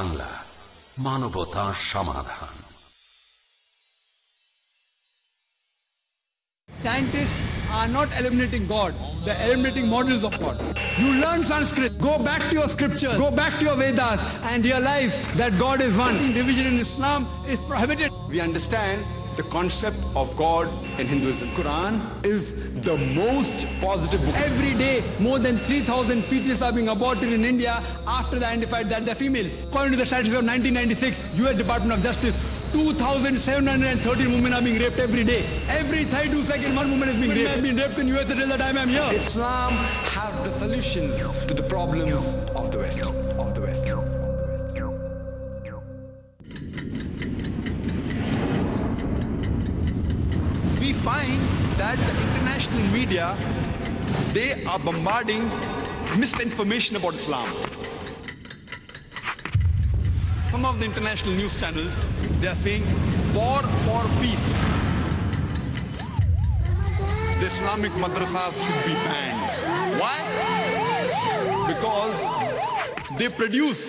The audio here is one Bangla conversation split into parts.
বাংলা মানবতা সমাধান Scientists are not eliminating God, they're eliminating models of God. You learn Sanskrit, go back to your scriptures, go back to your Vedas, and realize that God is one. Division in Islam is prohibited. We understand the concept of God in Hinduism. Quran is the most positive book. Every day, more than 3,000 fetuses are being aborted in India after they identified that they're females. According to the statistics of 1996, US Department of Justice, 2,730 women are being raped every day. Every 32 seconds, one woman is being raped. I've been raped in U.S. till the time I'm here. Islam has the solutions to the problems of the West. Of the West. we find that the international media, they are bombarding misinformation about Islam. Some of the international news channels, they are saying war for peace. The Islamic madrasas should be banned. Why? Because they produce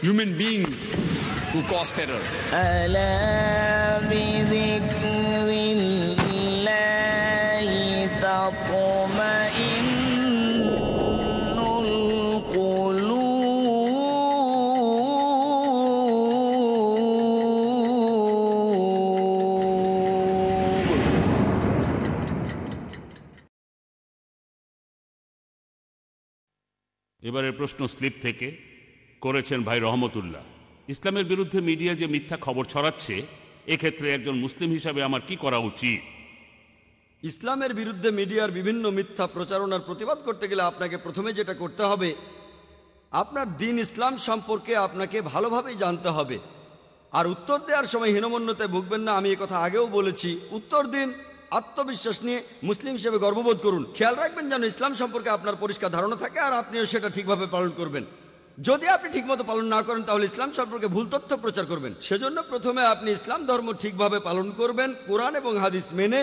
human beings who cause terror. প্রশ্ন স্লিপ থেকে করেছেন ভাই রহমতুল্লাহ ইসলামের বিরুদ্ধে মিডিয়া যে মিথ্যা খবর ছড়াচ্ছে এক্ষেত্রে একজন মুসলিম হিসাবে আমার কি করা উচিত ইসলামের বিরুদ্ধে মিডিয়ার বিভিন্ন মিথ্যা প্রচারণার প্রতিবাদ করতে গেলে আপনাকে প্রথমে যেটা করতে হবে আপনার দিন ইসলাম সম্পর্কে আপনাকে ভালোভাবেই জানতে হবে আর উত্তর দেওয়ার সময় হীনমন্যতায় ভুগবেন না আমি কথা আগেও বলেছি উত্তর দিন আত্মবিশ্বাস নিয়ে মুসলিম হিসেবে গর্ববোধ করুন খেয়াল রাখবেন যেন ইসলাম সম্পর্কে আপনার পরিষ্কার ধারণা থাকে আর আপনিও সেটা ঠিকভাবে পালন করবেন যদি আপনি ঠিকমতো পালন না করেন তাহলে ইসলাম সম্পর্কে ভুল তথ্য প্রচার করবেন সেজন্য প্রথমে আপনি ইসলাম ধর্ম ঠিকভাবে পালন করবেন কোরআন এবং হাদিস মেনে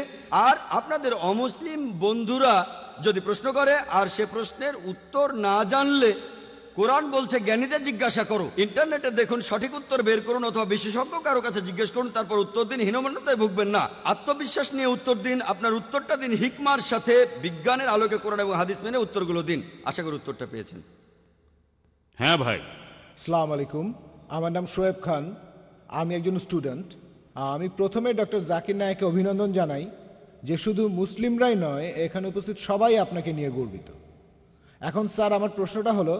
আর আপনাদের অমুসলিম বন্ধুরা যদি প্রশ্ন করে আর সে প্রশ্নের উত্তর না জানলে কোরআন বলছে জ্ঞানীদের জিজ্ঞাসা করো ইন্টারনেটে দেখুন সঠিক উত্তর বের করুন অথবা বিশেষজ্ঞ কারো কাছে জিজ্ঞেস করুন তারপর উত্তর দিন হীনমান্যতায় ভুগবেন না আত্মবিশ্বাস নিয়ে উত্তর দিন আপনার উত্তরটা দিন হিকমার সাথে বিজ্ঞানের আলোকে কোরআন এবং হাদিস মেনে উত্তরগুলো দিন আশা করি উত্তরটা পেয়েছেন হ্যাঁ ভাই সালাম আলাইকুম আমার নাম শোয়েব খান আমি একজন স্টুডেন্ট আমি প্রথমে ডক্টর জাকির নায়কে অভিনন্দন জানাই যে শুধু মুসলিমরাই নয় এখানে উপস্থিত সবাই আপনাকে নিয়ে গর্বিত এখন স্যার আমার প্রশ্নটা হলো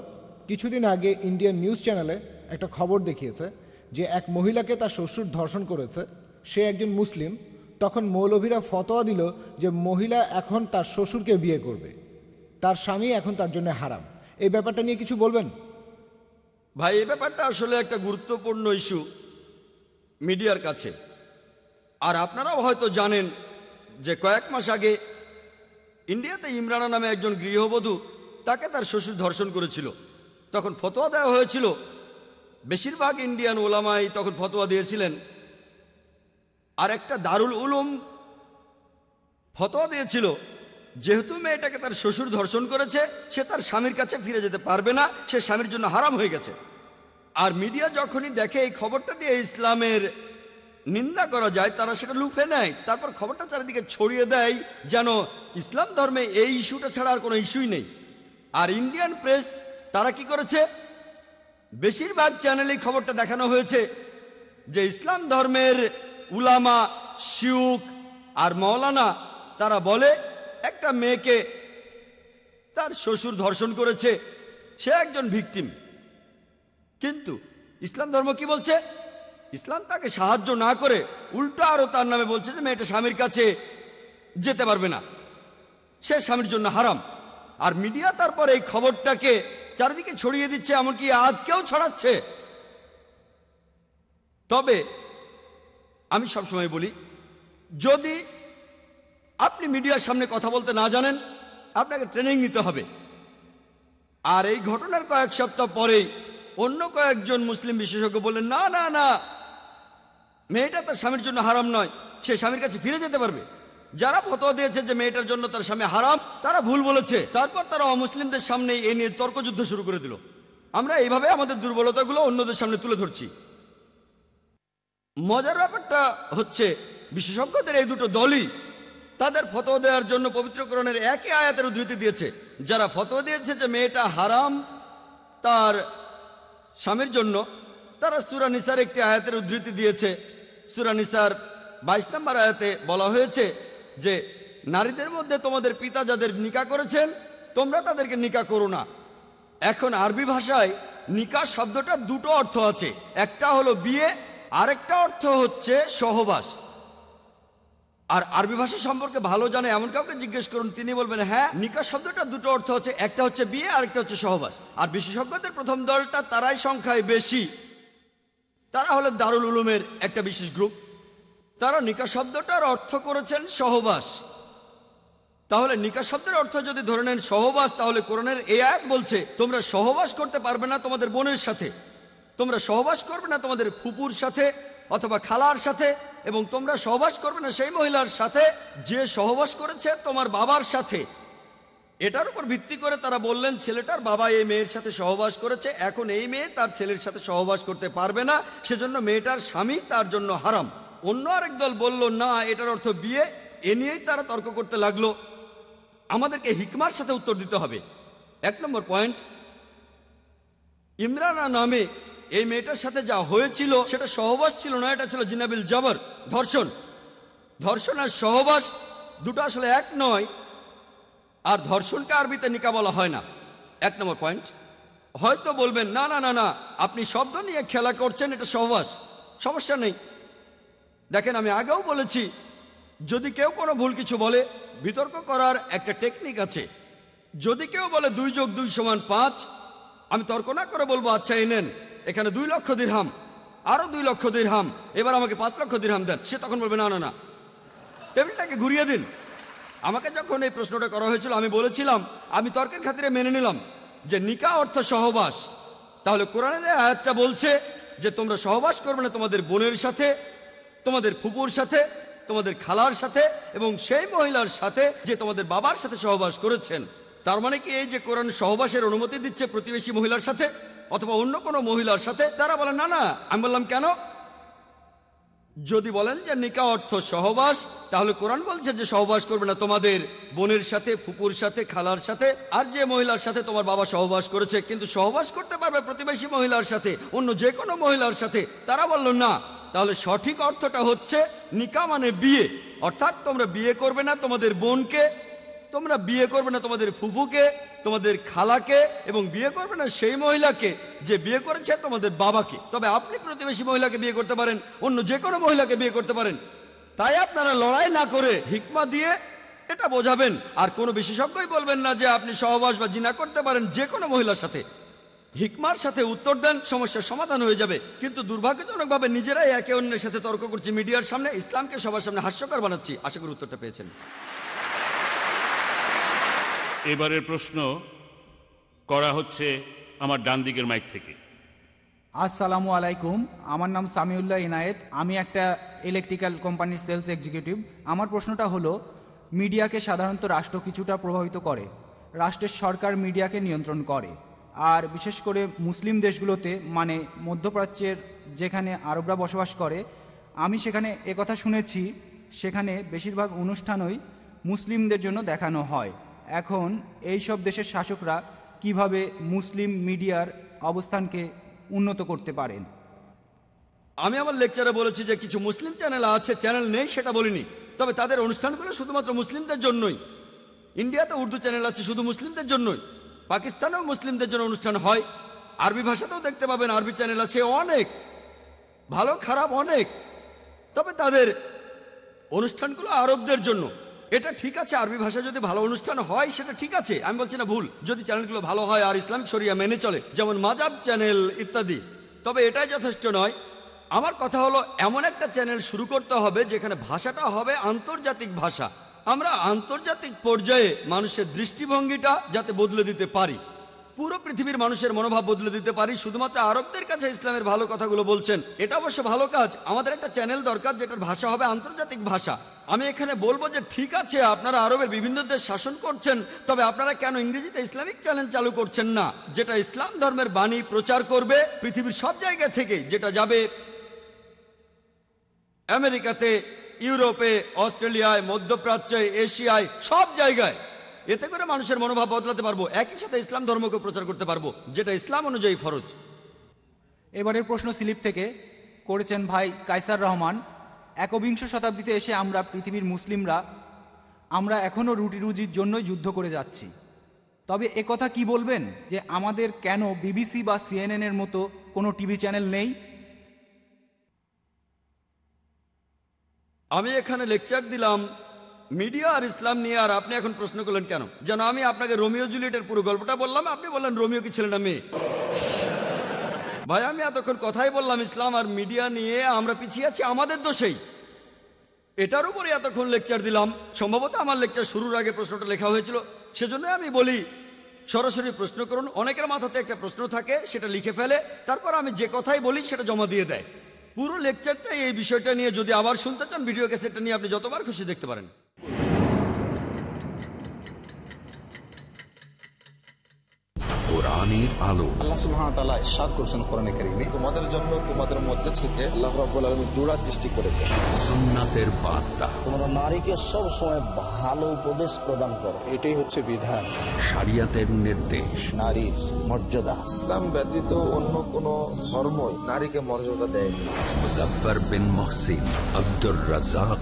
কিছুদিন আগে ইন্ডিয়ান নিউজ চ্যানেলে একটা খবর দেখিয়েছে যে এক মহিলাকে তার শ্বশুর ধর্ষণ করেছে সে একজন মুসলিম তখন মৌলভীরা ফতোয়া দিল যে মহিলা এখন তার শ্বশুরকে বিয়ে করবে তার স্বামী এখন তার জন্য হারাম এই ব্যাপারটা নিয়ে কিছু বলবেন ভাই এই ব্যাপারটা আসলে একটা গুরুত্বপূর্ণ ইস্যু মিডিয়ার কাছে আর আপনারাও হয়তো জানেন যে কয়েক মাস আগে ইন্ডিয়াতে ইমরানা নামে একজন গৃহবধূ তাকে তার শ্বশুর ধর্ষণ করেছিল তখন ফতোয়া দেওয়া হয়েছিল বেশিরভাগ ইন্ডিয়ান ওলামাই তখন ফতোয়া দিয়েছিলেন আর একটা দারুল উলুম ফতোয়া দিয়েছিল যেহেতু মেয়েটাকে তার শ্বশুর ধর্ষণ করেছে সে তার স্বামীর কাছে ফিরে যেতে পারবে না সে স্বামীর জন্য হারাম হয়ে গেছে আর মিডিয়া যখনই দেখে এই খবরটা দিয়ে ইসলামের নিন্দা করা যায় তারা সেটা লুফে নেয় তারপর খবরটা চারিদিকে ছড়িয়ে দেয় যেন ইসলাম ধর্মে এই ইস্যুটা ছাড়া আর কোনো ইস্যুই নেই আর ইন্ডিয়ান প্রেস তারা কি করেছে বেশিরভাগ চ্যানেলে খবরটা দেখানো হয়েছে যে ইসলাম ধর্মের উলামা শিউক আর মৌলানা তারা বলে একটা মেয়েকে তার শ্বশুর ধর্ষণ করেছে সে একজন ভিকটিম কিন্তু ইসলাম ধর্ম কি বলছে ইসলাম তাকে সাহায্য না করে উল্টো আরও তার নামে বলছে যে মেয়েটা স্বামীর কাছে যেতে পারবে না সে স্বামীর জন্য হারাম আর মিডিয়া তারপর এই খবরটাকে চারিদিকে ছড়িয়ে দিচ্ছে এমনকি আজকেও ছড়াচ্ছে তবে আমি সবসময় বলি যদি আপনি মিডিয়ার সামনে কথা বলতে না জানেন আপনাকে ট্রেনিং নিতে হবে আর এই ঘটনার কয়েক সপ্তাহ পরেই অন্য কয়েকজন মুসলিম বিশেষজ্ঞ বললেন না না না মেয়েটা তার স্বামীর জন্য হারাম নয় সে স্বামীর কাছে ফিরে যেতে পারবে যারা ফতোয়া দিয়েছে যে মেয়েটার জন্য তার স্বামী হারাম তারা ভুল বলেছে তারপর তারা অমুসলিমদের সামনে এ নিয়ে তর্কযুদ্ধ শুরু করে দিল আমরা এইভাবে আমাদের দুর্বলতাগুলো অন্যদের সামনে তুলে ধরছি মজার ব্যাপারটা হচ্ছে বিশেষজ্ঞদের এই দুটো দলই তাদের ফতোয়া দেওয়ার জন্য পবিত্রকরণের একই আয়াতের উদ্ধৃতি দিয়েছে যারা ফতোয়া দিয়েছে যে মেয়েটা হারাম তার স্বামীর জন্য তারা সুরানিসার একটি আয়াতের উদ্ধৃতি দিয়েছে সুরানিসার বাইশ নম্বর আয়াতে বলা হয়েছে যে নারীদের মধ্যে তোমাদের পিতা যাদের নিকা করেছেন তোমরা তাদেরকে নিকা করো না এখন আরবি ভাষায় নিকা শব্দটা দুটো অর্থ আছে একটা হলো বিয়ে আরেকটা অর্থ হচ্ছে সহবাস আর আরবি ভাষা সম্পর্কে ভালো জানে এমন কাউকে জিজ্ঞেস করুন তিনি বলবেন হ্যাঁ নিকা শব্দটা দুটো অর্থ হচ্ছে একটা হচ্ছে বিয়ে আর একটা হচ্ছে সহবাস আর বিশেষজ্ঞদের প্রথম দলটা তারাই সংখ্যায় বেশি তারা হলো দারুল উলুমের একটা বিশেষ গ্রুপ তারা নিকা শব্দটার অর্থ করেছেন সহবাস তাহলে নিকা শব্দের অর্থ যদি ধরে নেন সহবাস তাহলে কোরআনের এই আয়াত বলছে তোমরা সহবাস করতে পারবে না তোমাদের বোনের সাথে তোমরা সহবাস করবে না তোমাদের ফুপুর সাথে অথবা খালার সাথে এবং তোমরা সহবাস করবে না সেই মহিলার সাথে যে সহবাস করেছে তোমার বাবার সাথে এটার উপর ভিত্তি করে তারা বললেন ছেলেটার বাবা এই মেয়ের সাথে সহবাস করেছে এখন এই মেয়ে তার ছেলের সাথে সহবাস করতে পারবে না সেজন্য মেয়েটার স্বামী তার জন্য হারাম অন্য আরেক দল বলল না এটার অর্থ বিয়ে এ নিয়েই তারা তর্ক করতে লাগলো আমাদেরকে হিকমার সাথে উত্তর দিতে হবে এক নম্বর পয়েন্ট ইমরানা নামে এই মেয়েটার সাথে যা হয়েছিল সেটা সহবাস ছিল না এটা ছিল জিনাবিল জবর ধর্ষণ ধর্ষণ আর সহবাস দুটো আসলে এক নয় আর ধর্ষণকে আরবিতে নিকা বলা হয় না এক নম্বর পয়েন্ট হয়তো বলবেন না না না না আপনি শব্দ নিয়ে খেলা করছেন এটা সহবাস সমস্যা নেই দেখেন আমি আগেও বলেছি যদি কেউ কোনো ভুল কিছু বলে বিতর্ক করার একটা টেকনিক আছে যদি কেউ বলে দুই যোগ দুই সমান পাঁচ আমি তর্ক না করে বলবো আচ্ছা এই নেন এখানে দুই লক্ষ দিরহাম আরও দুই লক্ষ দিরহাম এবার আমাকে পাঁচ লক্ষ দিরহাম দেন সে তখন বলবে না না না টেবিলটাকে ঘুরিয়ে দিন আমাকে যখন এই প্রশ্নটা করা হয়েছিল আমি বলেছিলাম আমি তর্কের খাতিরে মেনে নিলাম যে নিকা অর্থ সহবাস তাহলে কোরআনের আয়াতটা বলছে যে তোমরা সহবাস করবে না তোমাদের বোনের সাথে তোমাদের ফুপুর সাথে তোমাদের খালার সাথে এবং সেই মহিলার সাথে যে তোমাদের বাবার সাথে সহবাস করেছেন তার মানে কি এই যে কোরআন সহবাসের অনুমতি দিচ্ছে প্রতিবেশী মহিলার সাথে অথবা অন্য কোনো মহিলার সাথে তারা বলে না না আমি বললাম কেন যদি বলেন যে নিকা অর্থ সহবাস তাহলে কোরআন বলছে যে সহবাস করবে না তোমাদের বোনের সাথে ফুপুর সাথে খালার সাথে আর যে মহিলার সাথে তোমার বাবা সহবাস করেছে কিন্তু সহবাস করতে পারবে প্রতিবেশী মহিলার সাথে অন্য যে কোনো মহিলার সাথে তারা বলল না তাহলে সঠিক অর্থটা হচ্ছে নিকা মানে বিয়ে অর্থাৎ তোমরা বিয়ে করবে না তোমাদের বোনকে তোমরা বিয়ে করবে না তোমাদের ফুফুকে তোমাদের খালাকে এবং বিয়ে করবে না সেই মহিলাকে যে বিয়ে করেছে তোমাদের বাবাকে তবে আপনি প্রতিবেশী মহিলাকে বিয়ে করতে পারেন অন্য যে কোনো মহিলাকে বিয়ে করতে পারেন তাই আপনারা লড়াই না করে হিকমা দিয়ে এটা বোঝাবেন আর কোনো বিশেষজ্ঞই বলবেন না যে আপনি সহবাস বা জিনা করতে পারেন যে কোনো মহিলার সাথে হিকমার সাথে উত্তর দেন সমস্যার সমাধান হয়ে যাবে কিন্তু দুর্ভাগ্যজনকভাবে নিজেরাই একে অন্যের সাথে তর্ক করছি মিডিয়ার সামনে ইসলামকে সবার সামনে হাস্যকর বানাচ্ছি আশা করি উত্তরটা পেয়েছেন এবারের প্রশ্ন করা হচ্ছে আমার ডান দিকের মাইক থেকে আসসালামু আলাইকুম আমার নাম সামিউল্লাহ ইনায়েত আমি একটা ইলেকট্রিক্যাল কোম্পানির সেলস এক্সিকিউটিভ আমার প্রশ্নটা হলো মিডিয়াকে সাধারণত রাষ্ট্র কিছুটা প্রভাবিত করে রাষ্ট্রের সরকার মিডিয়াকে নিয়ন্ত্রণ করে আর বিশেষ করে মুসলিম দেশগুলোতে মানে মধ্যপ্রাচ্যের যেখানে আরবরা বসবাস করে আমি সেখানে একথা শুনেছি সেখানে বেশিরভাগ অনুষ্ঠানই মুসলিমদের জন্য দেখানো হয় এখন এই সব দেশের শাসকরা কিভাবে মুসলিম মিডিয়ার অবস্থানকে উন্নত করতে পারেন আমি আমার লেকচারে বলেছি যে কিছু মুসলিম চ্যানেল আছে চ্যানেল নেই সেটা বলিনি তবে তাদের অনুষ্ঠানগুলো শুধুমাত্র মুসলিমদের জন্যই ইন্ডিয়াতে উর্দু চ্যানেল আছে শুধু মুসলিমদের জন্যই পাকিস্তানেও মুসলিমদের জন্য অনুষ্ঠান হয় আরবি ভাষাতেও দেখতে পাবেন আরবি চ্যানেল আছে অনেক ভালো খারাপ অনেক তবে তাদের অনুষ্ঠানগুলো আরবদের জন্য এটা ঠিক আছে আরবি ভাষা যদি ভালো অনুষ্ঠান হয় সেটা ঠিক আছে আমি বলছি না ভুল যদি চ্যানেলগুলো ভালো হয় আর ইসলাম শরিয়া মেনে চলে যেমন মাজাব চ্যানেল ইত্যাদি তবে এটাই যথেষ্ট নয় আমার কথা হলো এমন একটা চ্যানেল শুরু করতে হবে যেখানে ভাষাটা হবে আন্তর্জাতিক ভাষা আমরা আন্তর্জাতিক পর্যায়ে মানুষের দৃষ্টিভঙ্গিটা যাতে বদলে দিতে পারি পুরো পৃথিবীর মানুষের মনোভাব বদলে দিতে পারি শুধুমাত্র আরবদের কাছে ইসলামের ভালো কথাগুলো বলছেন এটা অবশ্য ভালো কাজ আমাদের একটা চ্যানেল দরকার যেটার ভাষা হবে আন্তর্জাতিক ভাষা আমি এখানে বলবো যে ঠিক আছে আপনারা আরবের বিভিন্ন দেশ শাসন করছেন তবে আপনারা কেন ইংরেজিতে ইসলামিক চ্যানেল চালু করছেন না যেটা ইসলাম ধর্মের বাণী প্রচার করবে পৃথিবীর সব জায়গা থেকে যেটা যাবে আমেরিকাতে ইউরোপে অস্ট্রেলিয়ায় মধ্যপ্রাচ্যে এশিয়ায় সব জায়গায় এতে করে মানুষের মনোভাব বদলাতে পারবো একই সাথে ইসলাম ধর্মকে প্রচার করতে পারবো যেটা ইসলাম অনুযায়ী ফরজ এবারের প্রশ্ন স্লিপ থেকে করেছেন ভাই কাইসার রহমান একবিংশ শতাব্দীতে এসে আমরা পৃথিবীর মুসলিমরা আমরা এখনও রুটি রুজির জন্যই যুদ্ধ করে যাচ্ছি তবে একথা কথা কি বলবেন যে আমাদের কেন বিবিসি বা সিএনএনের মতো কোনো টিভি চ্যানেল নেই আমি এখানে লেকচার দিলাম মিডিয়া আর ইসলাম নিয়ে আর আপনি এখন প্রশ্ন করলেন কেন যেন আমি আপনাকে রোমিও জুলিয়েটের পুরো গল্পটা বললাম আপনি বললেন রোমিও কি ছেলে না মেয়ে ভাই আমি এতক্ষণ কথাই বললাম ইসলাম আর মিডিয়া নিয়ে আমরা পিছিয়ে আছি আমাদের দোষেই এটার উপরে এতক্ষণ লেকচার দিলাম সম্ভবত আমার লেকচার শুরুর আগে প্রশ্নটা লেখা হয়েছিল সেজন্য আমি বলি সরাসরি প্রশ্ন করুন অনেকের মাথাতে একটা প্রশ্ন থাকে সেটা লিখে ফেলে তারপর আমি যে কথাই বলি সেটা জমা দিয়ে দেয় পুরো লেকচারটাই এই বিষয়টা নিয়ে যদি আবার শুনতে চান ভিডিও ক্যাসেটটা নিয়ে আপনি যতবার খুশি দেখতে পারেন কোরআনের আলো আল্লাহ সুবহানাহু ওয়া তাআলা ইরশাদ করেছেন কোরআনে তোমাদের জন্য তোমাদের মধ্যে থেকে আল্লাহ রাব্বুল আলামিন জোড়া সৃষ্টি করেছেন তোমরা নারীকে সব ভালো উপদেশ প্রদান করো এটাই হচ্ছে বিধান শরিয়াতের নির্দেশ নারীর মর্যাদা ইসলাম ব্যতীত অন্য কোন ধর্ম নারীকে মর্যাদা দেয় মুজাফফর বিন মুহসিন আব্দুর রাজ্জাক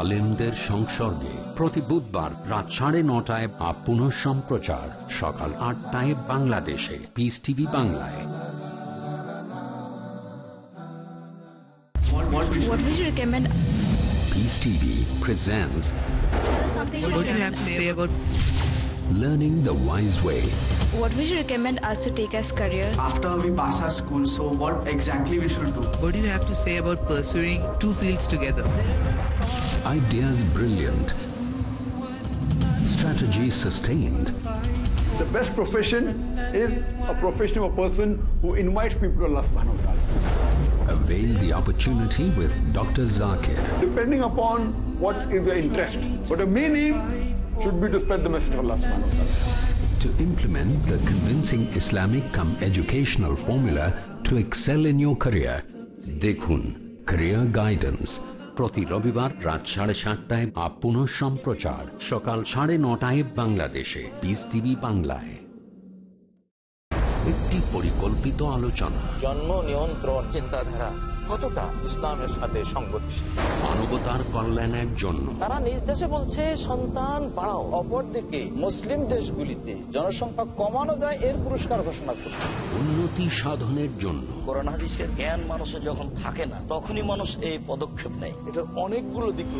আলেমদের সংসর্গে প্রতি বুধবার রাত সাড়ে নটায় বা পুনঃ সম্প্রচার সকাল আটটায় বাংলাদেশে পিস টিভি বাংলায় What would Peace TV presents Learning the Wise Way What would you recommend us to take as career? After we pass our school, so what exactly we should do? What do you have to say about pursuing two fields together? ideas brilliant, strategy sustained. The best profession is a professional person who invites people to Allah subhanahu wa ta'ala. Avail the opportunity with Dr. Zakir. Depending upon what is your interest. But the meaning should be to spread the message of Allah subhanahu wa ta'ala. To implement the convincing Islamic come educational formula to excel in your career. Dekhun, Career Guidance প্রতি রবিবার রাত সাড়ে সাতটায় আপন সম্প্রচার সকাল সাড়ে নটায় বাংলাদেশে বিস টিভি বাংলায় একটি পরিকল্পিত আলোচনা জন্ম নিয়ন্ত্রণ চিন্তাধারা কতটা ইসলামের সাথে মানবতার কল্যাণের জন্য তারা বলছে সন্তান মুসলিম দেশগুলিতে জনসংখ্যা কমানো যায় এর পুরস্কার ঘোষণা উন্নতি সাধনের জন্য যখন থাকে না তখনই মানুষ এই পদক্ষেপ নেয় অনেকগুলো দিক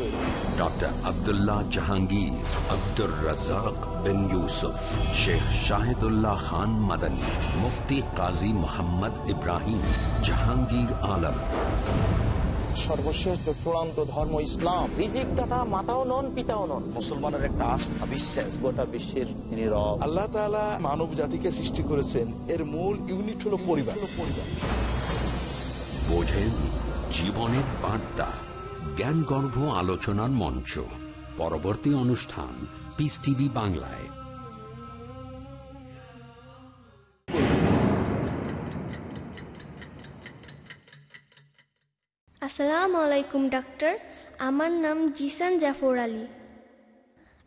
ডক্টর জাহাঙ্গীর আব্দুর রাজাক শেখ খান মাদানী মুফতি কাজী মোহাম্মদ ইব্রাহিম জাহাঙ্গীর আলম সর্বশেষ চূড়ান্ত ধর্ম ইসলাম রিজিক দাতা মাতাও নন পিতাও নন মুসলমানের একটা আস্থা বিশ্বাস গোটা বিশ্বের তিনি রব আল্লাহ তালা মানব জাতিকে সৃষ্টি করেছেন এর মূল ইউনিট হল পরিবার পরিবার বোঝেন জীবনের বার্তা জ্ঞানগর্ভ আলোচনার মঞ্চ পরবর্তী অনুষ্ঠান পিস টিভি বাংলায় আসসালামু আলাইকুম ডাক্তার আমার নাম জিসান জাফর আলী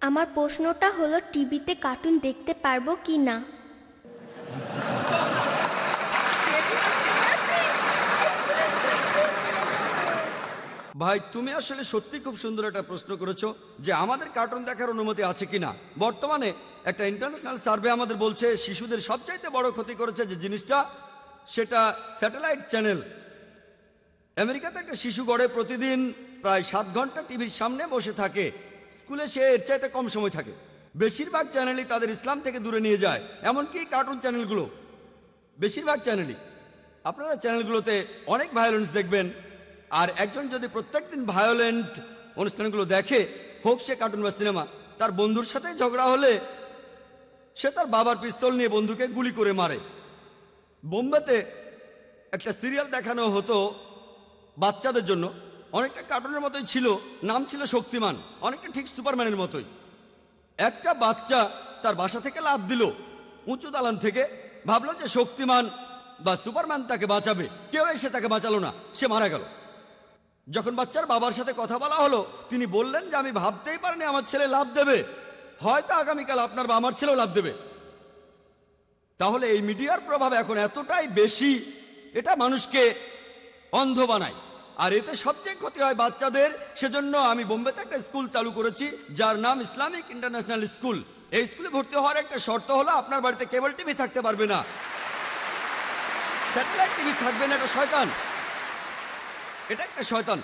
আমার প্রশ্নটা হলো টিভিতে কার্টুন দেখতে পারবো কি না ভাই তুমি আসলে সত্যি খুব সুন্দর একটা প্রশ্ন করেছো যে আমাদের কার্টুন দেখার অনুমতি আছে কি না বর্তমানে একটা ইন্টারন্যাশনাল সার্ভে আমাদের বলছে শিশুদের সবচাইতে বড় ক্ষতি করেছে যে জিনিসটা সেটা স্যাটেলাইট চ্যানেল আমেরিকাতে একটা শিশু গড়ে প্রতিদিন প্রায় সাত ঘন্টা টিভির সামনে বসে থাকে স্কুলে সে এর চাইতে কম সময় থাকে বেশিরভাগ চ্যানেলই তাদের ইসলাম থেকে দূরে নিয়ে যায় এমনকি কার্টুন চ্যানেলগুলো বেশিরভাগ চ্যানেলই আপনারা চ্যানেলগুলোতে অনেক ভায়োলেন্স দেখবেন আর একজন যদি প্রত্যেক দিন ভায়োলেন্ট অনুষ্ঠানগুলো দেখে হোক সে কার্টুন বা সিনেমা তার বন্ধুর সাথে ঝগড়া হলে সে তার বাবার পিস্তল নিয়ে বন্ধুকে গুলি করে মারে বোম্বেতে একটা সিরিয়াল দেখানো হতো বাচ্চাদের জন্য অনেকটা কার্টুনের মতোই ছিল নাম ছিল শক্তিমান অনেকটা ঠিক সুপারম্যানের মতোই একটা বাচ্চা তার বাসা থেকে লাভ দিল উঁচু দালান থেকে ভাবলো যে শক্তিমান বা সুপারম্যান তাকে বাঁচাবে কেউ এসে তাকে বাঁচালো না সে মারা গেল যখন বাচ্চার বাবার সাথে কথা বলা হলো তিনি বললেন যে আমি ভাবতেই পারিনি আমার ছেলে লাভ দেবে হয়তো আগামীকাল আপনার বা আমার ছেলেও লাভ দেবে তাহলে এই মিডিয়ার প্রভাব এখন এতটাই বেশি এটা মানুষকে অন্ধ বানায় আর এতে সবচেয়ে ক্ষতি হয় বাচ্চাদের সেজন্য আমি বোম্বেতে একটা স্কুল চালু করেছি যার নাম ইসলামিক ইন্টারন্যাশনাল স্কুল এই স্কুলে ভর্তি হওয়ার একটা শর্ত হলো আপনার বাড়িতে কেবল টিভি থাকতে পারবে না স্যাটেলাইট টিভি থাকবে না এটা শয়তান এটা একটা শয়তান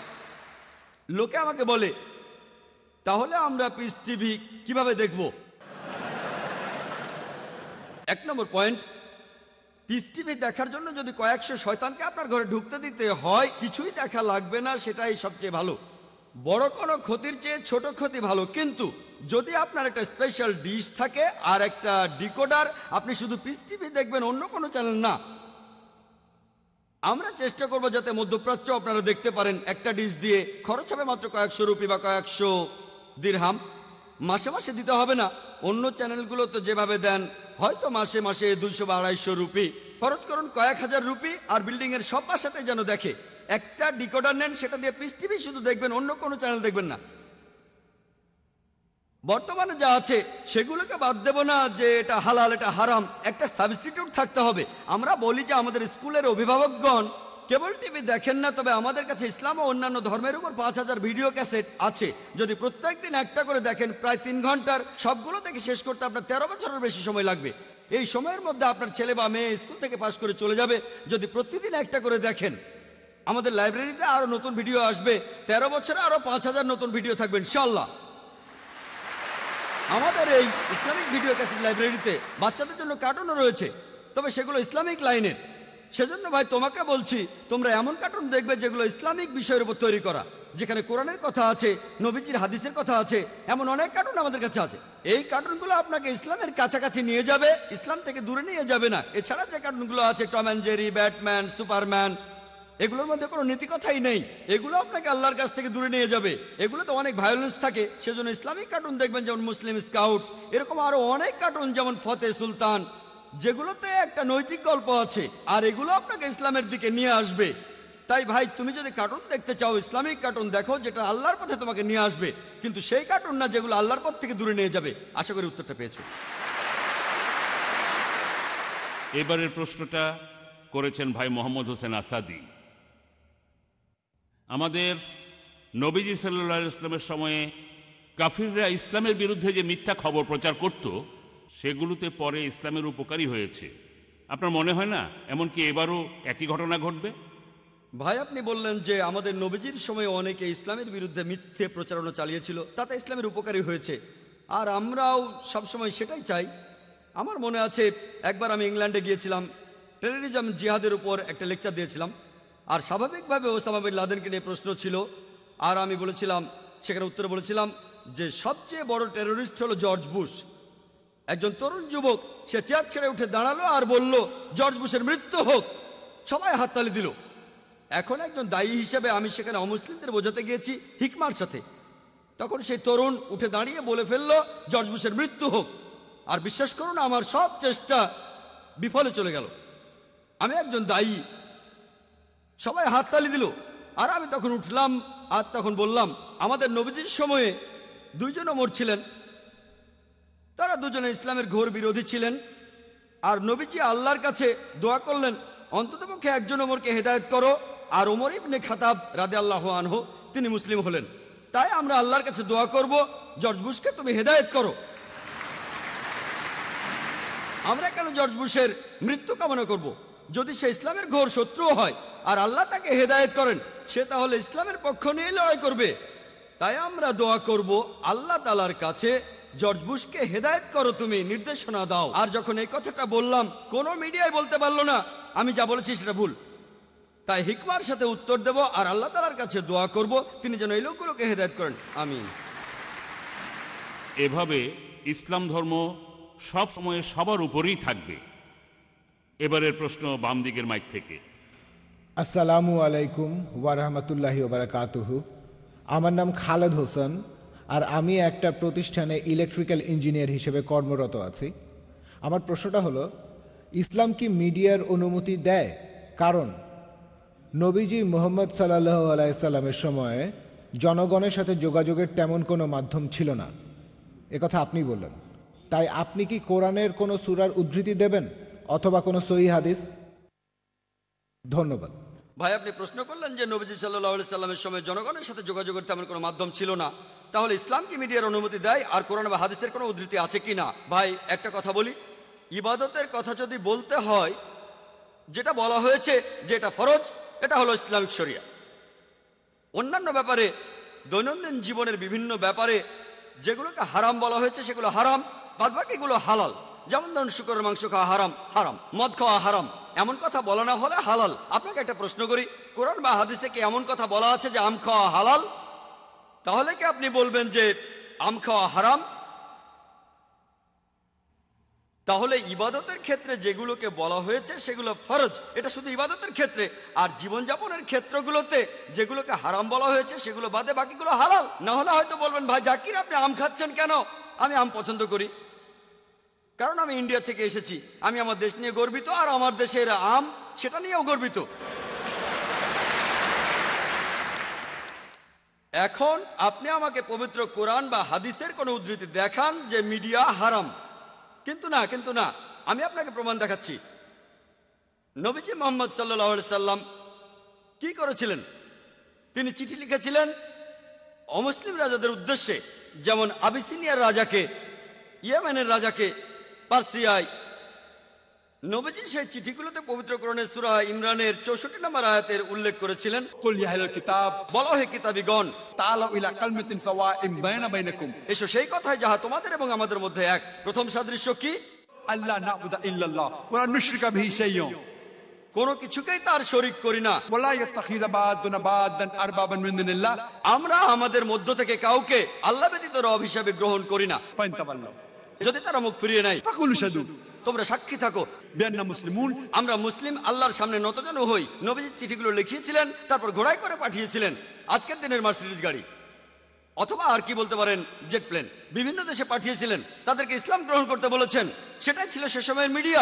লোকে আমাকে বলে তাহলে আমরা পিস টিভি কিভাবে দেখব এক নম্বর পয়েন্ট পিস টিভি দেখার জন্য যদি কয়েকশো শয়তানকে আপনার ঘরে ঢুকতে দিতে হয় কিছুই দেখা লাগবে না সেটাই সবচেয়ে ভালো বড় কোনো ক্ষতির চেয়ে ছোট ক্ষতি ভালো কিন্তু যদি আপনার একটা স্পেশাল ডিশ থাকে আর একটা ডিকোডার আপনি শুধু পিস টিভি দেখবেন অন্য কোনো চ্যানেল না আমরা চেষ্টা করব যাতে মধ্যপ্রাচ্য আপনারা দেখতে পারেন একটা ডিশ দিয়ে খরচ হবে মাত্র কয়েকশো রুপি বা কয়েকশো দিরহাম মাসে মাসে দিতে হবে না অন্য চ্যানেলগুলো তো যেভাবে দেন হয়তো মাসে মাসে দুইশো বা আড়াইশো রুপি খরচ করুন কয়েক হাজার রুপি আর বিল্ডিংয়ের সবার সাথে যেন দেখে একটা ডিকোডার নেন সেটা দিয়ে পিস টিভি শুধু দেখবেন অন্য কোনো চ্যানেল দেখবেন না বর্তমানে যা আছে সেগুলোকে বাদ দেব না যে এটা হালাল এটা হারাম একটা সাবস্টিটিউট থাকতে হবে আমরা বলি যে আমাদের স্কুলের অভিভাবকগণ কেবল টিভি দেখেন না তবে আমাদের কাছে ইসলাম ও অন্যান্য ধর্মের উপর পাঁচ হাজার ভিডিও ক্যাসেট আছে যদি প্রত্যেক দিন একটা করে দেখেন প্রায় তিন ঘন্টার সবগুলো থেকে শেষ করতে আপনার তেরো বছরের বেশি সময় লাগবে এই সময়ের মধ্যে আপনার ছেলে বা মেয়ে স্কুল থেকে পাশ করে চলে যাবে যদি প্রতিদিন একটা করে দেখেন আমাদের লাইব্রেরিতে আরও নতুন ভিডিও আসবে তেরো বছরে আরও পাঁচ হাজার নতুন ভিডিও থাকবে ইনশাল্লাহ আমাদের এই ইসলামিক ভিডিও ক্যাসেট লাইব্রেরিতে বাচ্চাদের জন্য কার্টুনও রয়েছে তবে সেগুলো ইসলামিক লাইনের সেজন্য ভাই তোমাকে বলছি তোমরা এমন কার্টুন দেখবে যেগুলো ইসলামিক বিষয়ের উপর তৈরি করা যেখানে কোরআনের কথা আছে নবীজির হাদিসের কথা আছে এমন অনেক কার্টুন আমাদের কাছে আছে এই কার্টুনগুলো আপনাকে ইসলামের কাছাকাছি নিয়ে যাবে ইসলাম থেকে দূরে নিয়ে যাবে না এছাড়া যে কার্টুনগুলো আছে Tom and Jerry Batman Superman এগুলোর মধ্যে কোনো নীতি কথাই নেই এগুলো আপনাকে আল্লাহর কাছ থেকে দূরে নিয়ে যাবে এগুলো তো অনেক ভায়োলেন্স থাকে সেজন্য ইসলামিক কার্টুন দেখবেন যেমন মুসলিম স্কাউট এরকম আরও অনেক কার্টুন যেমন ফতে সুলতান যেগুলোতে একটা নৈতিক গল্প আছে আর এগুলো আপনাকে ইসলামের দিকে নিয়ে আসবে তাই ভাই তুমি যদি কার্টুন দেখতে চাও ইসলামিক কার্টুন দেখো যেটা আল্লাহর পথে তোমাকে নিয়ে আসবে কিন্তু সেই কার্টুন না যেগুলো আল্লাহর পথ থেকে দূরে নিয়ে যাবে আশা করি উত্তরটা পেয়েছো এবারের প্রশ্নটা করেছেন ভাই মোহাম্মদ হোসেন আসাদি আমাদের নবীজি সাল্লাহ ইসলামের সময়ে কাফিররা ইসলামের বিরুদ্ধে যে মিথ্যা খবর প্রচার করত সেগুলোতে পরে ইসলামের উপকারী হয়েছে আপনার মনে হয় না এমনকি এবারও একই ঘটনা ঘটবে ভাই আপনি বললেন যে আমাদের নবীজির সময় অনেকে ইসলামের বিরুদ্ধে মিথ্যে প্রচারণা চালিয়েছিল তাতে ইসলামের উপকারী হয়েছে আর আমরাও সবসময় সেটাই চাই আমার মনে আছে একবার আমি ইংল্যান্ডে গিয়েছিলাম টেরিজম জিহাদের উপর একটা লেকচার দিয়েছিলাম আর স্বাভাবিকভাবে ওস্তামা বিন লাদেনকে নিয়ে প্রশ্ন ছিল আর আমি বলেছিলাম সেখানে উত্তরে বলেছিলাম যে সবচেয়ে বড় টেরোরিস্ট হলো জর্জ বুশ একজন তরুণ যুবক সে চেয়ার ছেড়ে উঠে দাঁড়ালো আর বলল জর্জ বুশের মৃত্যু হোক সবাই হাততালি দিল এখন একজন দায়ী হিসেবে আমি সেখানে অমুসলিমদের বোঝাতে গিয়েছি হিকমার সাথে তখন সেই তরুণ উঠে দাঁড়িয়ে বলে ফেললো জর্জ বুশের মৃত্যু হোক আর বিশ্বাস করুন আমার সব চেষ্টা বিফলে চলে গেল আমি একজন দায়ী সবাই হাততালি দিল আর আমি তখন উঠলাম আর তখন বললাম আমাদের নবীজির সময়ে দুইজনও ছিলেন তারা দুজনে ইসলামের ঘোর বিরোধী ছিলেন আর নবীজি আল্লাহর কাছে দোয়া করলেন অন্ততপক্ষে একজন ওমরকে হেদায়ত করো আর ওমর ইবনে খাতাব রাদে আল্লাহ আনহো তিনি মুসলিম হলেন তাই আমরা আল্লাহর কাছে দোয়া করব জর্জ বুশকে তুমি হেদায়ত করো আমরা কেন জর্জ বুশের মৃত্যু কামনা করব। যদি সে ইসলামের ঘোর শত্রু হয় আর আল্লাহ তাকে হেদায়ত করেন সে তাহলে ইসলামের পক্ষ নিয়ে লড়াই করবে তাই আমরা দোয়া করব আল্লাহ তালার কাছে জর্জ বুশকে হেদায়ত করো তুমি নির্দেশনা দাও আর যখন এই কথাটা বললাম কোন মিডিয়ায় বলতে পারলো না আমি যা বলেছি সেটা ভুল তাই হিকমার সাথে উত্তর দেব আর আল্লাহ তালার কাছে দোয়া করব তিনি যেন এই লোকগুলোকে হেদায়ত করেন আমি এভাবে ইসলাম ধর্ম সব সময়ে সবার উপরেই থাকবে এবারের প্রশ্ন বাম দিকের মাইক থেকে আসসালামু আলাইকুম ওয়ারহমতুল্লাহি ওবরাকাতুহু আমার নাম খালেদ হোসেন আর আমি একটা প্রতিষ্ঠানে ইলেকট্রিক্যাল ইঞ্জিনিয়ার হিসেবে কর্মরত আছি আমার প্রশ্নটা হলো ইসলাম কি মিডিয়ার অনুমতি দেয় কারণ নবীজি মোহাম্মদ সাল্লাহ আলাইসাল্লামের সময়ে জনগণের সাথে যোগাযোগের তেমন কোনো মাধ্যম ছিল না একথা আপনি বললেন তাই আপনি কি কোরআনের কোনো সুরার উদ্ধৃতি দেবেন অথবা কোনো সহি হাদিস ধন্যবাদ ভাই আপনি প্রশ্ন করলেন যে নবীজি সাল্লাহ সাল্লামের সময় জনগণের সাথে যোগাযোগের তেমন কোনো মাধ্যম ছিল না তাহলে ইসলাম কি মিডিয়ার অনুমতি দেয় আর কোরআন বা হাদিসের কোনো উদ্ধৃতি আছে কি না ভাই একটা কথা বলি ইবাদতের কথা যদি বলতে হয় যেটা বলা হয়েছে যে এটা ফরজ এটা হলো ইসলামিক শরিয়া অন্যান্য ব্যাপারে দৈনন্দিন জীবনের বিভিন্ন ব্যাপারে যেগুলোকে হারাম বলা হয়েছে সেগুলো হারাম বাকিগুলো হালাল যেমন ধরুন শুকরের মাংস খাওয়া হারাম হারাম মদ খাওয়া হারাম এমন কথা বলা না হলে হালাল আপনাকে একটা প্রশ্ন করি কোরআন বা হাদিসে কি এমন কথা বলা আছে যে আম খাওয়া হালাল তাহলে কি আপনি বলবেন যে আম খাওয়া হারাম তাহলে ইবাদতের ক্ষেত্রে যেগুলোকে বলা হয়েছে সেগুলো ফরজ এটা শুধু ইবাদতের ক্ষেত্রে আর জীবনযাপনের ক্ষেত্রগুলোতে যেগুলোকে হারাম বলা হয়েছে সেগুলো বাদে বাকিগুলো হালাল না হলে হয়তো বলবেন ভাই জাকির আপনি আম খাচ্ছেন কেন আমি আম পছন্দ করি কারণ আমি ইন্ডিয়া থেকে এসেছি আমি আমার দেশ নিয়ে গর্বিত আর আমার দেশের আম সেটা নিয়েও গর্বিত এখন আপনি আমাকে পবিত্র কোরআন বা হাদিসের কোনো উদ্ধৃতি দেখান যে মিডিয়া হারাম কিন্তু না কিন্তু না আমি আপনাকে প্রমাণ দেখাচ্ছি নবীজি মোহাম্মদ সাল্লাহ সাল্লাম কি করেছিলেন তিনি চিঠি লিখেছিলেন অমুসলিম রাজাদের উদ্দেশ্যে যেমন আবিসিনিয়ার রাজাকে ইয়েমেনের রাজাকে পার্সিয়ায় নবীজি সেই চিঠিগুলোতে পবিত্র কোরণের সুরা ইমরানের চৌষট্টি নম্বর আয়াতের উল্লেখ করেছিলেন কিতাব এসো সেই যাহা তোমাদের এবং আমাদের মধ্যে এক প্রথম সাদৃশ্য কি আল্লাহ ইল্লাল্লাহ কোনো কিছুকেই তার শরিক করি না আমরা আমাদের মধ্য থেকে কাউকে আল্লাহ ব্যতীত রব হিসাবে গ্রহণ করি না যদি তারা মুখ ফিরিয়ে নেয় তোমরা সাক্ষী থাকো বেয়ান্না মুসলিম আমরা মুসলিম আল্লাহর সামনে নতজন হই নবীজির চিঠিগুলো লিখিয়েছিলেন তারপর ঘোড়াই করে পাঠিয়েছিলেন আজকের দিনের মার্সিডিজ গাড়ি অথবা আর কি বলতে পারেন জেট প্লেন বিভিন্ন দেশে পাঠিয়েছিলেন তাদেরকে ইসলাম গ্রহণ করতে বলেছেন সেটাই ছিল সে সময়ের মিডিয়া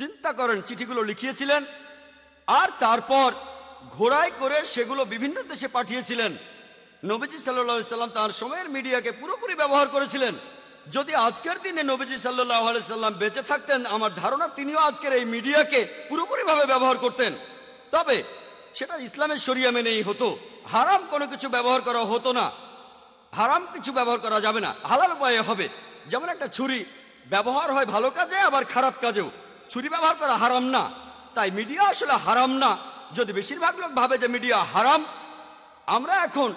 চিন্তা করেন চিঠিগুলো লিখিয়েছিলেন আর তারপর ঘোড়াই করে সেগুলো বিভিন্ন দেশে পাঠিয়েছিলেন নবীজি সাল্লাহ সাল্লাম তার সময়ের মিডিয়াকে পুরোপুরি ব্যবহার করেছিলেন যদি আজকের দিনে নবীজি সাল্লাহ সাল্লাম বেঁচে থাকতেন আমার ধারণা তিনিও আজকের এই মিডিয়াকে পুরোপুরিভাবে ব্যবহার করতেন তবে সেটা ইসলামের সরিয়া মেনেই হতো হারাম কোনো কিছু ব্যবহার করা হতো না হারাম কিছু ব্যবহার করা যাবে না হালাল উপায়ে হবে যেমন একটা ছুরি ব্যবহার হয় ভালো কাজে আবার খারাপ কাজেও ছুরি ব্যবহার করা হারাম না তাই মিডিয়া আসলে হারাম না যদি বেশিরভাগ লোক ভাবে যে মিডিয়া হারাম আমরা এখন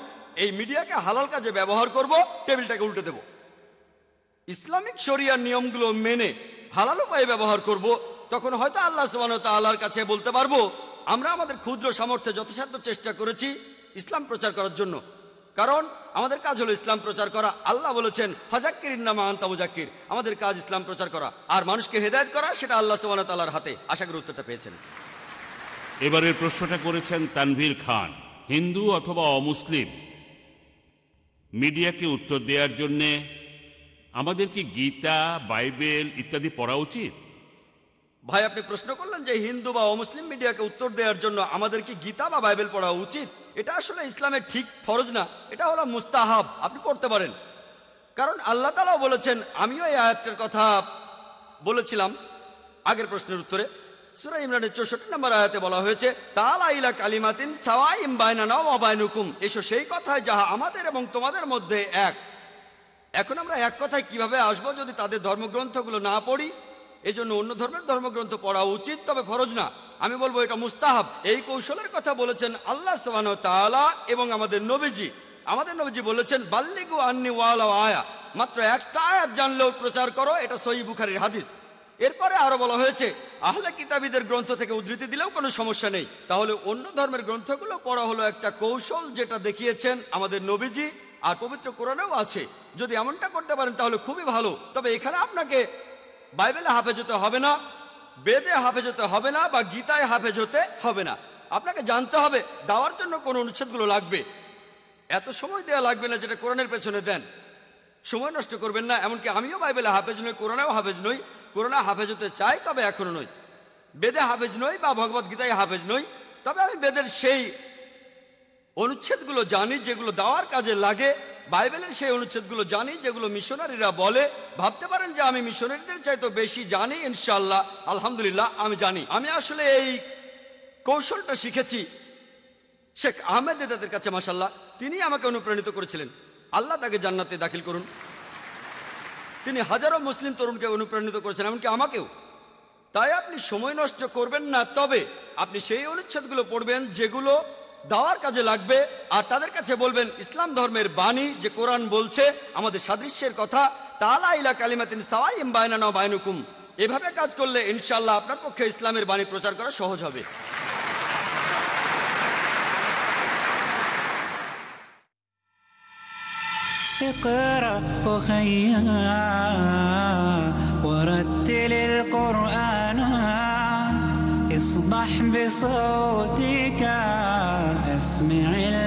এই মিডিয়াকে হালাল কাজে ব্যবহার করব টেবিলটাকে উল্টে দেবো ইসলামিক শরিয়ার নিয়মগুলো মেনে হালাল উপায়ে ব্যবহার করব তখন হয়তো আল্লাহ সুবাহ তাল্লার কাছে বলতে পারবো আমরা আমাদের ক্ষুদ্র সামর্থ্যে যথাসাধ্য চেষ্টা করেছি ইসলাম প্রচার করার জন্য কারণ আমাদের কাজ হলো ইসলাম প্রচার করা আল্লাহ বলেছেন ফাজাক্কির নামা আন্তাবুজাক্কির আমাদের কাজ ইসলাম প্রচার করা আর মানুষকে হেদায়ত করা সেটা আল্লাহ সুবাহ তাল্লার হাতে আশা করি উত্তরটা পেয়েছেন এবারের প্রশ্নটা করেছেন তানভীর খান হিন্দু অথবা অমুসলিম মিডিয়াকে উত্তর দেওয়ার জন্যে আমাদের কি গীতা বাইবেল ইত্যাদি পড়া উচিত ভাই আপনি প্রশ্ন করলেন যে হিন্দু বা অমুসলিম মিডিয়াকে উত্তর দেওয়ার জন্য আমাদের কি গীতা বা বাইবেল পড়া উচিত এটা আসলে ইসলামের ঠিক ফরজ না এটা হলো মুস্তাহাব আপনি পড়তে পারেন কারণ আল্লাহ তালাও বলেছেন আমিও এই আয়াতটার কথা বলেছিলাম আগের প্রশ্নের উত্তরে সুরা ইমরানের চৌষট্টি নম্বর আয়াতে বলা হয়েছে তালা ইলা কালিমাতিন সাওয়াইম বাইনা নাও অবায়নুকুম এসো সেই কথায় যাহা আমাদের এবং তোমাদের মধ্যে এক এখন আমরা এক কথায় কিভাবে আসবো যদি তাদের ধর্মগ্রন্থগুলো না পড়ি এজন্য অন্য ধর্মের ধর্মগ্রন্থ পড়া উচিত তবে ফরজ না আমি বলবো এটা মুস্তাহাব এই কৌশলের কথা বলেছেন আল্লাহ সোহান এবং আমাদের নবীজি আমাদের নবীজি বলেছেন বাল্লিগু আন্নি ওয়ালা আয়া মাত্র একটা আয়াত জানলেও প্রচার করো এটা সহি বুখারির হাদিস এরপরে আরো বলা হয়েছে আহলে কিতাবীদের গ্রন্থ থেকে উদ্ধৃতি দিলেও কোনো সমস্যা নেই তাহলে অন্য ধর্মের গ্রন্থগুলো পড়া হলো একটা কৌশল যেটা দেখিয়েছেন আমাদের নবীজি আর পবিত্র কোরআনেও আছে যদি এমনটা করতে পারেন তাহলে খুবই ভালো তবে এখানে আপনাকে বাইবেলে হাফেজ হতে হবে না বেদে হাফেজ হতে হবে না বা গীতায় হাফেজ হতে হবে না আপনাকে জানতে হবে দেওয়ার জন্য কোন অনুচ্ছেদগুলো লাগবে এত সময় দেওয়া লাগবে না যেটা কোরআনের পেছনে দেন সময় নষ্ট করবেন না এমনকি আমিও বাইবেলে হাফেজ নই কোরআনেও হাফেজ নই কোরআনা হাফেজ হতে চাই তবে এখনও নই বেদে হাফেজ নই বা ভগবত গীতায় হাফেজ নই তবে আমি বেদের সেই অনুচ্ছেদগুলো জানি যেগুলো দেওয়ার কাজে লাগে বাইবেলের সেই অনুচ্ছেদগুলো জানি যেগুলো মিশনারিরা বলে ভাবতে পারেন যে আমি মিশনারিদের তো বেশি জানি ইনশাল্লাহ আলহামদুলিল্লাহ আমি জানি আমি আসলে এই কৌশলটা শিখেছি শেখ আহমেদ দাদের কাছে মাসাল্লাহ তিনি আমাকে অনুপ্রাণিত করেছিলেন আল্লাহ তাকে জান্নাতে দাখিল করুন তিনি হাজারো মুসলিম তরুণকে অনুপ্রাণিত করেছেন এমনকি আমাকেও তাই আপনি সময় নষ্ট করবেন না তবে আপনি সেই অনুচ্ছেদগুলো পড়বেন যেগুলো দাওয়ার কাজে লাগবে আর তাদের কাছে বলবেন ইসলাম ধর্মের বাণী যে কোরআন বলছে আমাদের সাদৃশ্যের কথা তালা ইলা কালিমাতিন বায়নুকুম এভাবে কাজ করলে ইনশাল্লাহ আপনার পক্ষে ইসলামের বাণী প্রচার করা সহজ হবে اقرأ أخيها ورتل القرآن اصبح بصوتي واسمع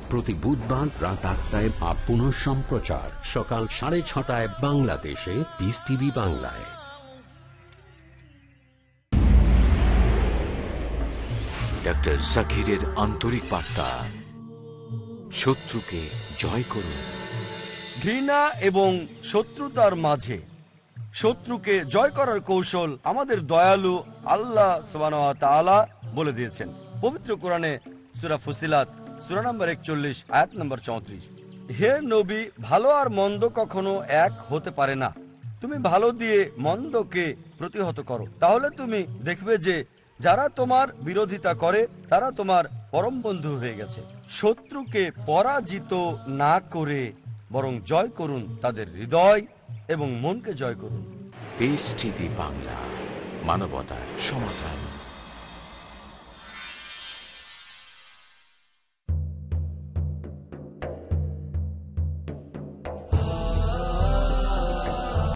প্রতি বুধবার রাত আটটায় আর পুনঃ সম্প্রচার সকাল সাড়ে ছটায় বাংলাদেশে পিস টিভি বাংলায় ডক্টর জাকিরের আন্তরিক বার্তা শত্রুকে জয় করুন ঘৃণা এবং শত্রুতার মাঝে শত্রুকে জয় করার কৌশল আমাদের দয়ালু আল্লাহ সোবান বলে দিয়েছেন পবিত্র কোরআনে সুরা ফুসিলাত সুরা নম্বর একচল্লিশ আয়াত নম্বর চৌত্রিশ হে নবী ভালো আর মন্দ কখনো এক হতে পারে না তুমি ভালো দিয়ে মন্দকে প্রতিহত করো তাহলে তুমি দেখবে যে যারা তোমার বিরোধিতা করে তারা তোমার পরম বন্ধু হয়ে গেছে শত্রুকে পরাজিত না করে বরং জয় করুন তাদের হৃদয় এবং মনকে জয় করুন বাংলা মানবতার সমাধান